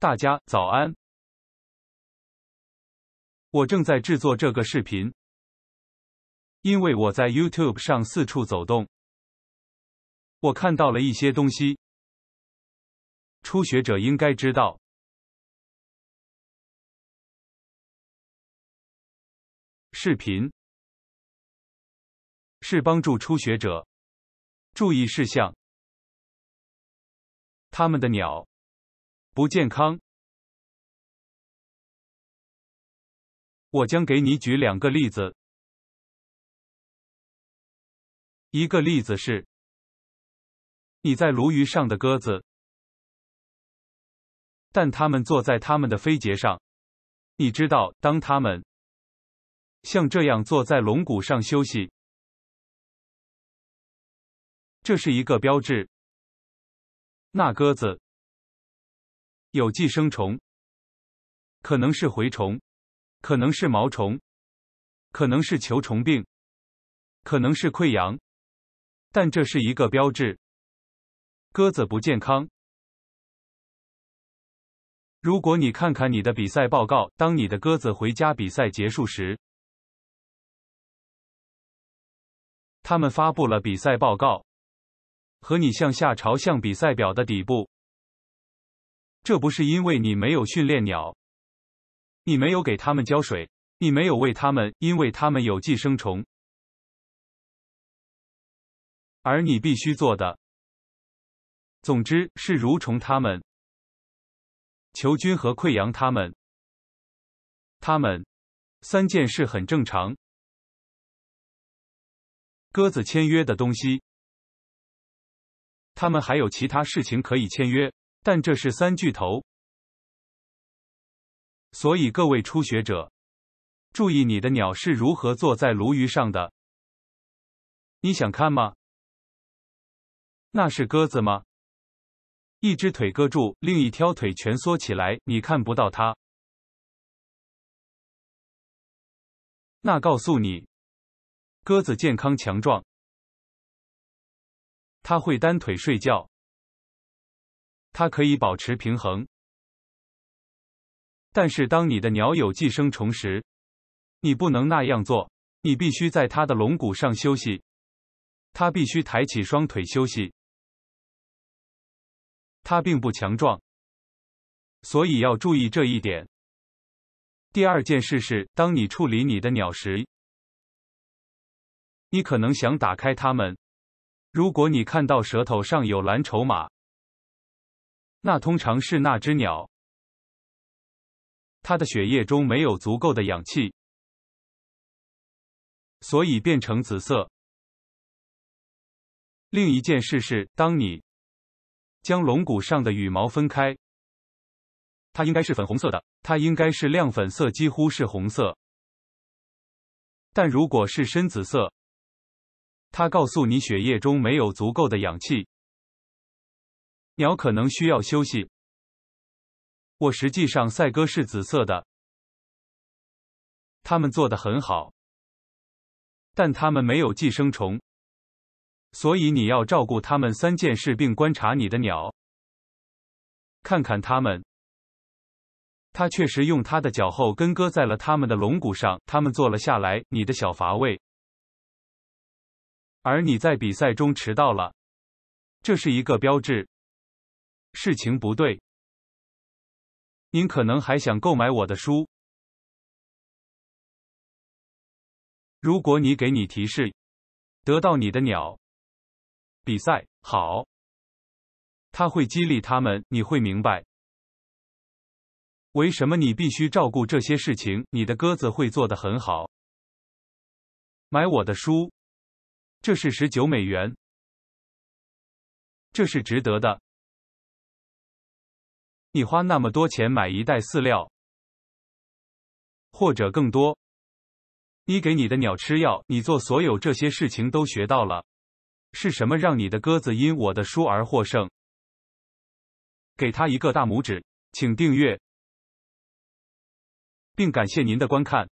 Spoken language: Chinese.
大家早安！我正在制作这个视频，因为我在 YouTube 上四处走动，我看到了一些东西。初学者应该知道，视频是帮助初学者注意事项他们的鸟。不健康。我将给你举两个例子。一个例子是，你在鲈鱼上的鸽子，但它们坐在他们的飞节上。你知道，当他们像这样坐在龙骨上休息，这是一个标志。那鸽子。有寄生虫，可能是蛔虫，可能是毛虫，可能是球虫病，可能是溃疡，但这是一个标志：鸽子不健康。如果你看看你的比赛报告，当你的鸽子回家比赛结束时，他们发布了比赛报告，和你向下朝向比赛表的底部。这不是因为你没有训练鸟，你没有给它们浇水，你没有喂它们，因为它们有寄生虫，而你必须做的。总之是蠕虫、他们、球菌和溃疡，他们，他们三件事很正常。鸽子签约的东西，他们还有其他事情可以签约。但这是三巨头，所以各位初学者，注意你的鸟是如何坐在鲈鱼上的。你想看吗？那是鸽子吗？一只腿搁住，另一条腿蜷缩起来，你看不到它。那告诉你，鸽子健康强壮，它会单腿睡觉。它可以保持平衡，但是当你的鸟有寄生虫时，你不能那样做。你必须在它的龙骨上休息，它必须抬起双腿休息。它并不强壮，所以要注意这一点。第二件事是，当你处理你的鸟时，你可能想打开它们。如果你看到舌头上有蓝筹码。那通常是那只鸟，它的血液中没有足够的氧气，所以变成紫色。另一件事是，当你将龙骨上的羽毛分开，它应该是粉红色的，它应该是亮粉色，几乎是红色。但如果是深紫色，它告诉你血液中没有足够的氧气。鸟可能需要休息。我实际上赛鸽是紫色的。他们做的很好，但他们没有寄生虫，所以你要照顾他们三件事，并观察你的鸟，看看他们。他确实用他的脚后跟搁在了他们的龙骨上，他们坐了下来。你的小乏味，而你在比赛中迟到了，这是一个标志。事情不对。您可能还想购买我的书。如果你给你提示，得到你的鸟比赛好，他会激励他们。你会明白为什么你必须照顾这些事情。你的鸽子会做得很好。买我的书，这是十九美元，这是值得的。你花那么多钱买一袋饲料，或者更多。你给你的鸟吃药，你做所有这些事情都学到了。是什么让你的鸽子因我的书而获胜？给他一个大拇指，请订阅，并感谢您的观看。